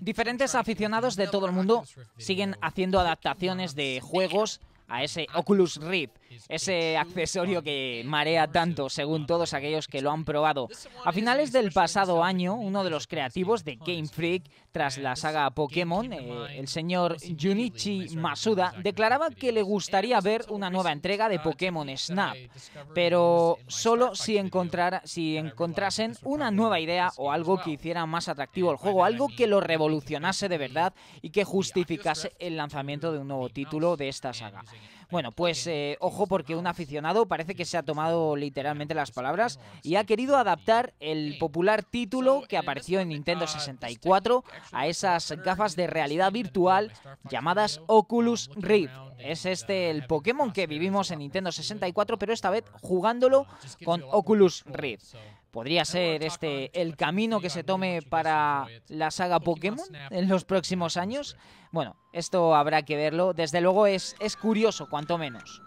Diferentes aficionados de todo el mundo siguen haciendo adaptaciones de juegos a ese Oculus Rift ese accesorio que marea tanto según todos aquellos que lo han probado. A finales del pasado año, uno de los creativos de Game Freak, tras la saga Pokémon, eh, el señor Junichi Masuda, declaraba que le gustaría ver una nueva entrega de Pokémon Snap, pero solo si, encontrara, si encontrasen una nueva idea o algo que hiciera más atractivo el juego, algo que lo revolucionase de verdad y que justificase el lanzamiento de un nuevo título de esta saga. Bueno, pues eh, ojo porque un aficionado parece que se ha tomado literalmente las palabras y ha querido adaptar el popular título que apareció en Nintendo 64 a esas gafas de realidad virtual llamadas Oculus Rift. Es este el Pokémon que vivimos en Nintendo 64, pero esta vez jugándolo con Oculus Rift. ¿Podría ser este el camino que se tome para la saga Pokémon en los próximos años? Bueno, esto habrá que verlo. Desde luego es curioso, cuanto menos.